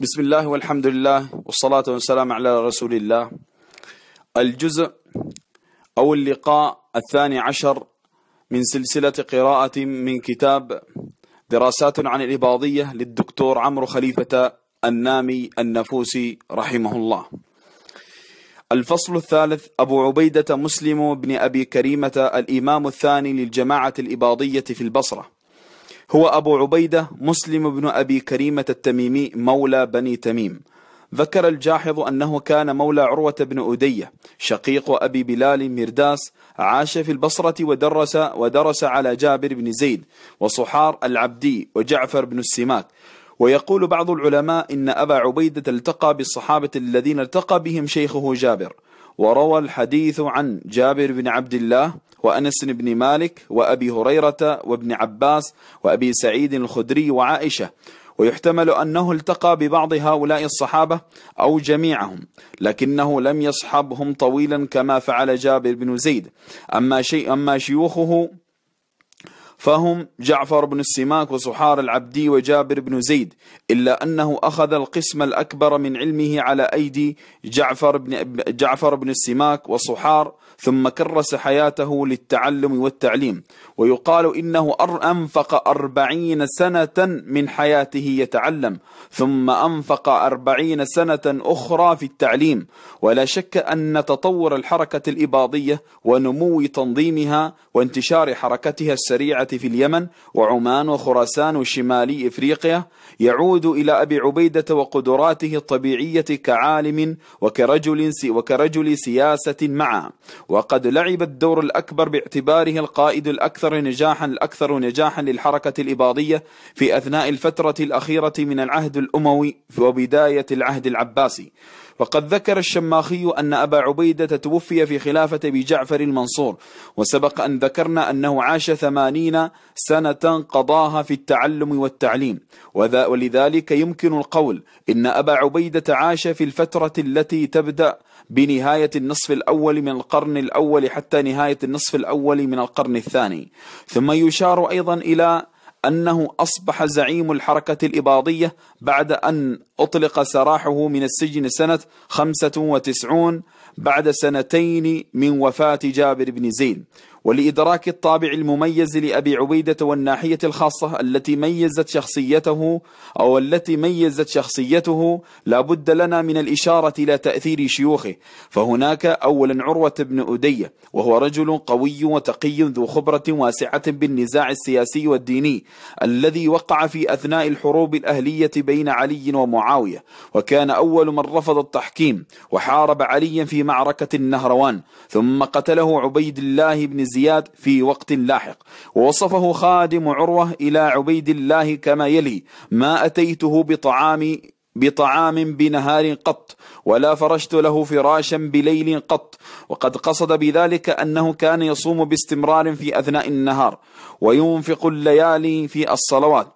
بسم الله والحمد لله والصلاة والسلام على رسول الله الجزء أو اللقاء الثاني عشر من سلسلة قراءة من كتاب دراسات عن الإباضية للدكتور عمرو خليفة النامي النفوسي رحمه الله الفصل الثالث أبو عبيدة مسلم بن أبي كريمة الإمام الثاني للجماعة الإباضية في البصرة هو أبو عبيدة مسلم بن أبي كريمة التميمي مولى بني تميم ذكر الجاحظ أنه كان مولى عروة بن أدية شقيق أبي بلال مرداس عاش في البصرة ودرس ودرس على جابر بن زيد وصحار العبدي وجعفر بن السماك ويقول بعض العلماء إن أبا عبيدة التقى بالصحابة الذين التقى بهم شيخه جابر وروى الحديث عن جابر بن عبد الله وأنس بن مالك وأبي هريرة وابن عباس وأبي سعيد الخدري وعائشة ويحتمل أنه التقى ببعض هؤلاء الصحابة أو جميعهم لكنه لم يصحبهم طويلا كما فعل جابر بن زيد أما, شيء أما شيوخه فهم جعفر بن السماك وصحار العبدي وجابر بن زيد إلا أنه أخذ القسم الأكبر من علمه على أيدي جعفر بن, جعفر بن السماك وصحار ثم كرس حياته للتعلم والتعليم ويقال إنه أنفق أربعين سنة من حياته يتعلم ثم أنفق أربعين سنة أخرى في التعليم ولا شك أن تطور الحركة الإباضية ونمو تنظيمها وانتشار حركتها السريعة في اليمن وعمان وخراسان وشمالي إفريقيا يعود إلى أبي عبيدة وقدراته الطبيعية كعالم وكرجل, سي وكرجل سياسة معا وقد لعب الدور الأكبر باعتباره القائد الأكثر نجاحا الأكثر نجاحا للحركة الإباضية في أثناء الفترة الأخيرة من العهد الأموي وبداية العهد العباسي وقد ذكر الشماخي أن أبا عبيدة توفي في خلافة بجعفر المنصور وسبق أن ذكرنا أنه عاش ثمانين سنة قضاها في التعلم والتعليم ولذلك يمكن القول إن أبا عبيدة عاش في الفترة التي تبدأ بنهاية النصف الأول من القرن الأول حتى نهاية النصف الأول من القرن الثاني ثم يشار أيضا إلى أنه أصبح زعيم الحركة الإباضية بعد أن أطلق سراحه من السجن سنة 95 بعد سنتين من وفاة جابر بن زيد ولإدراك الطابع المميز لأبي عبيدة والناحية الخاصة التي ميزت شخصيته أو التي ميزت شخصيته لا بد لنا من الإشارة إلى تأثير شيوخه فهناك أولا عروة بن أدية وهو رجل قوي وتقي ذو خبرة واسعة بالنزاع السياسي والديني الذي وقع في أثناء الحروب الأهلية بين علي ومعاوية وكان أول من رفض التحكيم وحارب عليا في معركة النهروان ثم قتله عبيد الله بن زياد في وقت لاحق ووصفه خادم عروة إلى عبيد الله كما يلي ما أتيته بطعام بطعام بنهار قط ولا فرشت له فراشا بليل قط وقد قصد بذلك أنه كان يصوم باستمرار في أثناء النهار وينفق الليالي في الصلوات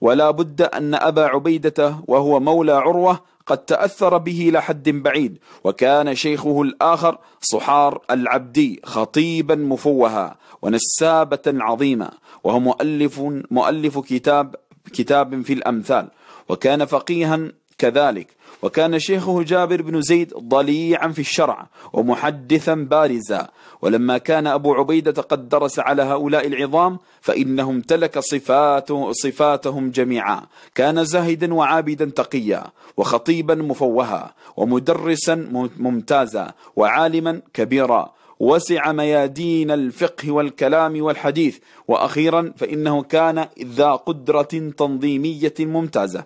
ولا بد أن أبا عبيدة وهو مولى عروة قد تأثر به لحد بعيد وكان شيخه الآخر صحار العبدي خطيبا مفوها ونسابة عظيما وهو مؤلف, مؤلف كتاب كتاب في الأمثال وكان فقيها كذلك وكان شيخه جابر بن زيد ضليعا في الشرع ومحدثا بارزا ولما كان أبو عبيدة قد درس على هؤلاء العظام فإنه امتلك صفاته صفاتهم جميعا كان زاهدا وعابدا تقيا وخطيبا مفوها ومدرسا ممتازا وعالما كبيرا وسع ميادين الفقه والكلام والحديث وأخيرا فإنه كان ذا قدرة تنظيمية ممتازة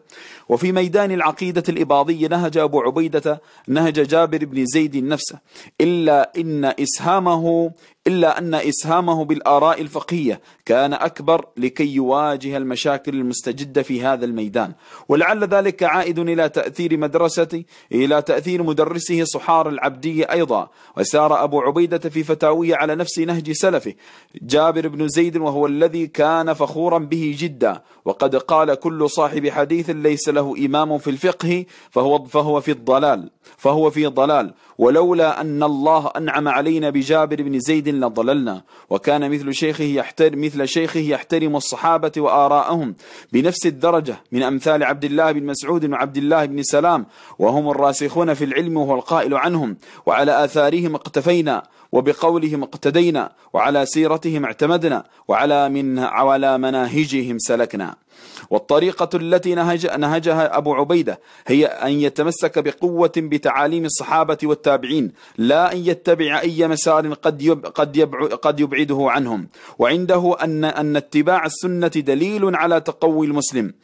وفي ميدان العقيدة الإباضية نهج أبو عبيدة نهج جابر بن زيد نفسه إلا إن إسهامه إلا أن إسهامه بالآراء الفقهية كان أكبر لكي يواجه المشاكل المستجدة في هذا الميدان ولعل ذلك عائد إلى تأثير مدرسة إلى تأثير مدرسه صحار العبدي أيضا وسار أبو عبيدة في فتاوية على نفس نهج سلفه جابر بن زيد وهو الذي كان فخورا به جدا وقد قال كل صاحب حديث ليس له إمام في الفقه فهو, فهو في الضلال فهو في ضلال ولولا أن الله أنعم علينا بجابر بن زيد لضللنا وكان مثل شيخه يحترم مثل شيخه يحترم الصحابة وآراءهم بنفس الدرجة من أمثال عبد الله بن مسعود وعبد الله بن سلام وهم الراسخون في العلم وهو القائل عنهم وعلى آثارهم اقتفينا وبقولهم اقتدينا وعلى سيرتهم اعتمدنا وعلى من على مناهجهم سلكنا والطريقة التي نهج نهجها أبو عبيدة هي أن يتمسك بقوة بتعاليم الصحابة والتابعين لا أن يتبع أي مسار قد قد قد يبعده عنهم وعنده أن أن اتباع السنة دليل على تقوي المسلم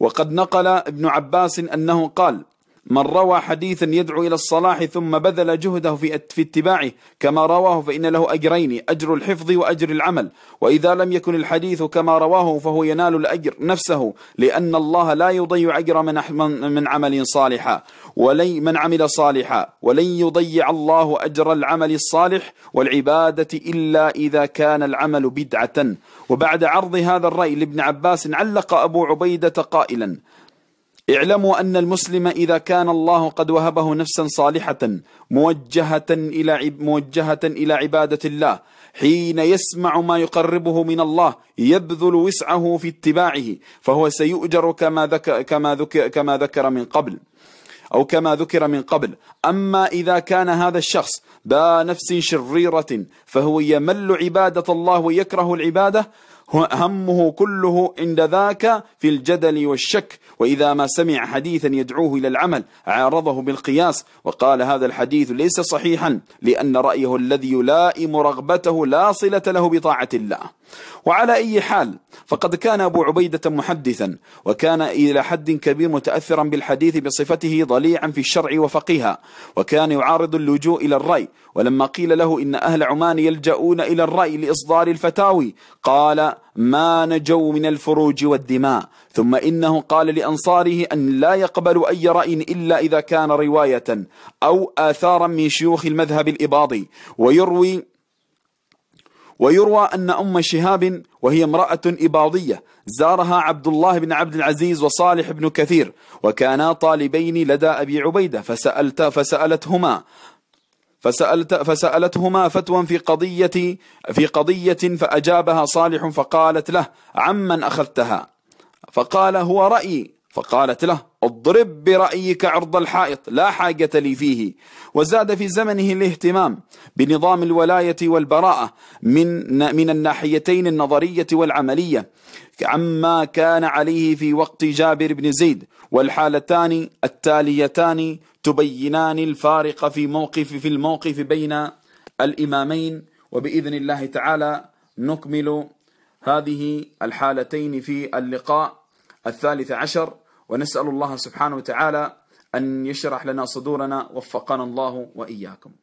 وقد نقل ابن عباس أنه قال من روى حديثا يدعو إلى الصلاح ثم بذل جهده في في اتباعه كما رواه فإن له أجرين أجر الحفظ وأجر العمل وإذا لم يكن الحديث كما رواه فهو ينال الأجر نفسه لأن الله لا يضيع أجر من من عمل صالحا ولي من عمل صالحا ولن يضيع الله أجر العمل الصالح والعبادة إلا إذا كان العمل بدعة وبعد عرض هذا الرأي لابن عباس علق أبو عبيدة قائلا اعلموا أن المسلم إذا كان الله قد وهبه نفسا صالحة موجهة إلى, عب موجهة إلى عبادة الله حين يسمع ما يقربه من الله يبذل وسعه في اتباعه فهو سيؤجر كما ذكر, كما ذكر, كما ذكر من قبل أو كما ذكر من قبل أما إذا كان هذا الشخص ذا نفس شريرة فهو يمل عبادة الله ويكره العبادة همه كله عند ذاك في الجدل والشك وإذا ما سمع حديثا يدعوه إلى العمل عارضه بالقياس وقال هذا الحديث ليس صحيحا لأن رأيه الذي يلائم رغبته لا صلة له بطاعة الله وعلى أي حال فقد كان أبو عبيدة محدثا وكان إلى حد كبير متأثرا بالحديث بصفته ضليعا في الشرع وفقيها وكان يعارض اللجوء إلى الرأي ولما قيل له إن أهل عمان يلجؤون إلى الرأي لإصدار الفتاوي قال ما نجوا من الفروج والدماء ثم إنه قال لأنصاره أن لا يقبلوا أي رأي إلا إذا كان رواية أو آثارا من شيوخ المذهب الإباضي ويروي ويروى أن أم شهاب وهي امرأة إباضية زارها عبد الله بن عبد العزيز وصالح بن كثير وكانا طالبين لدى أبي عبيدة فسألت فسألتهما فسألت فسألتهما فتوى في قضية في قضية فأجابها صالح فقالت له عمن أخذتها فقال هو رأيي فقالت له اضرب برأيك عرض الحائط لا حاجة لي فيه وزاد في زمنه الاهتمام بنظام الولاية والبراءة من, من الناحيتين النظرية والعملية عما كان عليه في وقت جابر بن زيد والحالتان التاليتان تبينان الفارق في موقف في الموقف بين الإمامين وبإذن الله تعالى نكمل هذه الحالتين في اللقاء الثالث عشر ونسأل الله سبحانه وتعالى أن يشرح لنا صدورنا وفقنا الله وإياكم